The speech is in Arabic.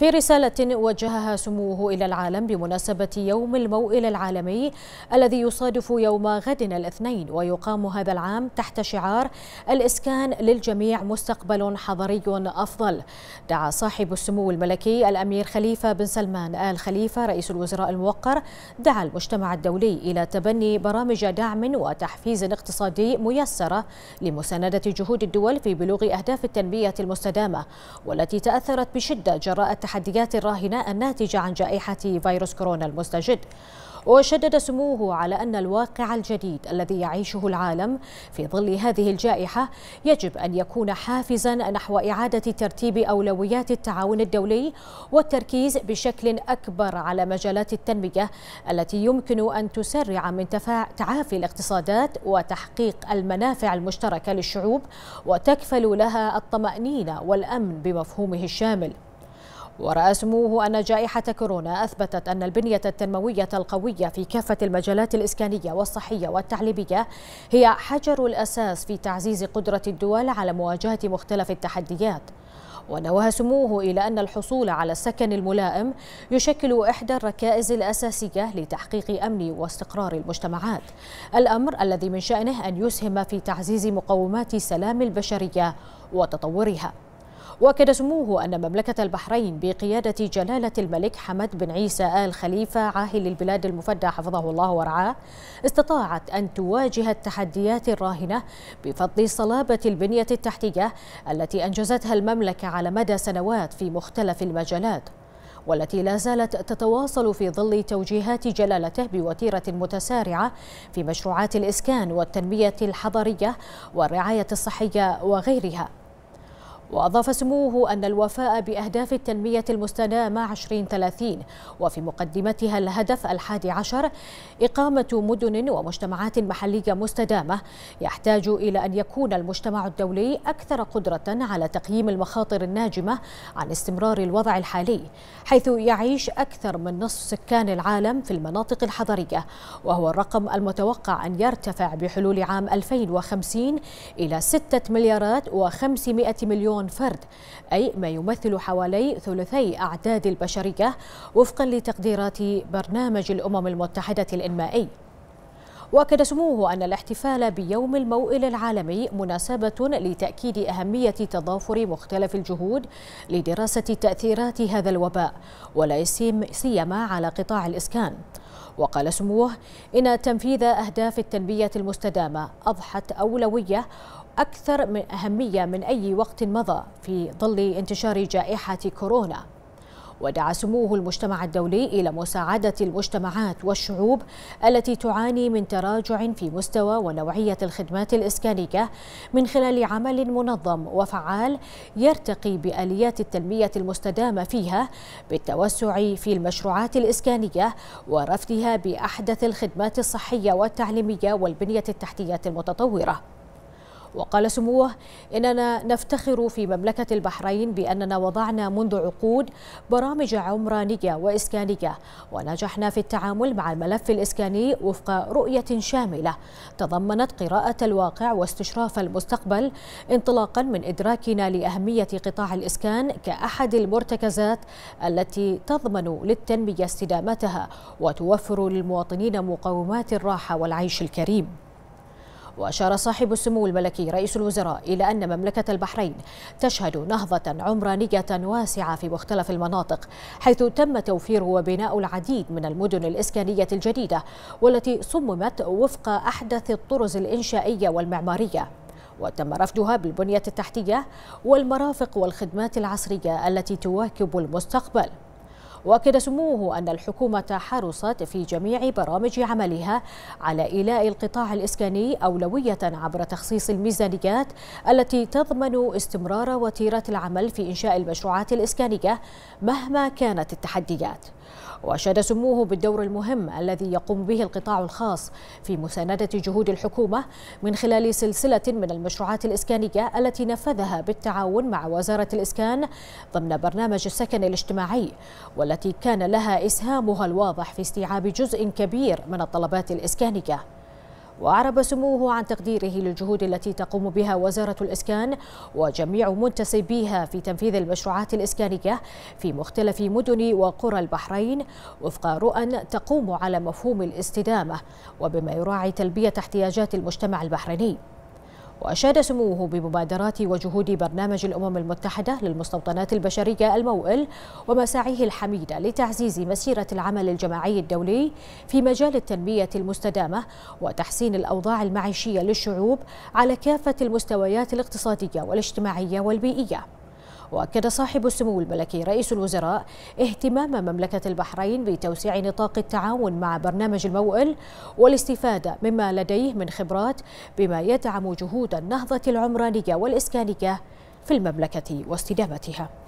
في رسالة وجهها سموه إلى العالم بمناسبة يوم الموئل العالمي الذي يصادف يوم غد الاثنين ويقام هذا العام تحت شعار الإسكان للجميع مستقبل حضري أفضل دعا صاحب السمو الملكي الأمير خليفة بن سلمان آل خليفة رئيس الوزراء الموقر دعا المجتمع الدولي إلى تبني برامج دعم وتحفيز اقتصادي ميسرة لمساندة جهود الدول في بلوغ أهداف التنمية المستدامة والتي تأثرت بشدة جراء التحديث التحديات الراهنة الناتجة عن جائحة فيروس كورونا المستجد وشدد سموه على أن الواقع الجديد الذي يعيشه العالم في ظل هذه الجائحة يجب أن يكون حافزا نحو إعادة ترتيب أولويات التعاون الدولي والتركيز بشكل أكبر على مجالات التنمية التي يمكن أن تسرع من تعافي الاقتصادات وتحقيق المنافع المشتركة للشعوب وتكفل لها الطمأنينة والأمن بمفهومه الشامل ورأى سموه أن جائحة كورونا أثبتت أن البنية التنموية القوية في كافة المجالات الإسكانية والصحية والتعليمية هي حجر الأساس في تعزيز قدرة الدول على مواجهة مختلف التحديات ونوه سموه إلى أن الحصول على السكن الملائم يشكل إحدى الركائز الأساسية لتحقيق أمن واستقرار المجتمعات الأمر الذي من شأنه أن يسهم في تعزيز مقومات سلام البشرية وتطورها واكد سموه أن مملكة البحرين بقيادة جلالة الملك حمد بن عيسى آل خليفة عاهل البلاد المفدى حفظه الله ورعاه استطاعت أن تواجه التحديات الراهنة بفضل صلابة البنية التحتية التي أنجزتها المملكة على مدى سنوات في مختلف المجالات والتي لا زالت تتواصل في ظل توجيهات جلالته بوتيرة متسارعة في مشروعات الإسكان والتنمية الحضرية والرعاية الصحية وغيرها وأضاف سموه أن الوفاء بأهداف التنمية المستدامة 2030 وفي مقدمتها الهدف الحادي عشر إقامة مدن ومجتمعات محلية مستدامة يحتاج إلى أن يكون المجتمع الدولي أكثر قدرة على تقييم المخاطر الناجمة عن استمرار الوضع الحالي حيث يعيش أكثر من نصف سكان العالم في المناطق الحضرية وهو الرقم المتوقع أن يرتفع بحلول عام 2050 إلى 6 مليارات و500 مليون مليون فرد أي ما يمثل حوالي ثلثي أعداد البشرية وفقا لتقديرات برنامج الأمم المتحدة الإنمائي واكد سموه ان الاحتفال بيوم الموئل العالمي مناسبه لتاكيد اهميه تضافر مختلف الجهود لدراسه تاثيرات هذا الوباء ولا سيما على قطاع الاسكان وقال سموه إن تنفيذ أهداف التنمية المستدامة أضحت أولوية أكثر من أهمية من أي وقت مضى في ظل انتشار جائحة كورونا ودعا سموه المجتمع الدولي إلى مساعدة المجتمعات والشعوب التي تعاني من تراجع في مستوى ونوعية الخدمات الإسكانية من خلال عمل منظم وفعال يرتقي بآليات التنمية المستدامة فيها بالتوسع في المشروعات الإسكانية ورفدها بأحدث الخدمات الصحية والتعليمية والبنية التحتية المتطورة وقال سموه إننا نفتخر في مملكة البحرين بأننا وضعنا منذ عقود برامج عمرانية وإسكانية ونجحنا في التعامل مع الملف الإسكاني وفق رؤية شاملة تضمنت قراءة الواقع واستشراف المستقبل انطلاقا من إدراكنا لأهمية قطاع الإسكان كأحد المرتكزات التي تضمن للتنمية استدامتها وتوفر للمواطنين مقومات الراحة والعيش الكريم وأشار صاحب السمو الملكي رئيس الوزراء إلى أن مملكة البحرين تشهد نهضة عمرانية واسعة في مختلف المناطق حيث تم توفير وبناء العديد من المدن الإسكانية الجديدة والتي صممت وفق أحدث الطرز الإنشائية والمعمارية وتم رفدها بالبنية التحتية والمرافق والخدمات العصرية التي تواكب المستقبل واكد سموه ان الحكومه حرصت في جميع برامج عملها على ايلاء القطاع الاسكاني اولويه عبر تخصيص الميزانيات التي تضمن استمرار وتيره العمل في انشاء المشروعات الاسكانيه مهما كانت التحديات واشاد سموه بالدور المهم الذي يقوم به القطاع الخاص في مسانده جهود الحكومه من خلال سلسله من المشروعات الاسكانيه التي نفذها بالتعاون مع وزاره الاسكان ضمن برنامج السكن الاجتماعي والتي كان لها إسهامها الواضح في استيعاب جزء كبير من الطلبات الإسكانية وأعرب سموه عن تقديره للجهود التي تقوم بها وزارة الإسكان وجميع منتسبيها في تنفيذ المشروعات الإسكانية في مختلف مدن وقرى البحرين وفق رؤى تقوم على مفهوم الاستدامة وبما يراعي تلبية احتياجات المجتمع البحريني وأشاد سموه بمبادرات وجهود برنامج الأمم المتحدة للمستوطنات البشرية الموئل ومساعيه الحميدة لتعزيز مسيرة العمل الجماعي الدولي في مجال التنمية المستدامة وتحسين الأوضاع المعيشية للشعوب على كافة المستويات الاقتصادية والاجتماعية والبيئية وأكد صاحب السمو الملكي رئيس الوزراء اهتمام مملكة البحرين بتوسيع نطاق التعاون مع برنامج الموئل والاستفادة مما لديه من خبرات بما يدعم جهود النهضة العمرانية والإسكانية في المملكة واستدامتها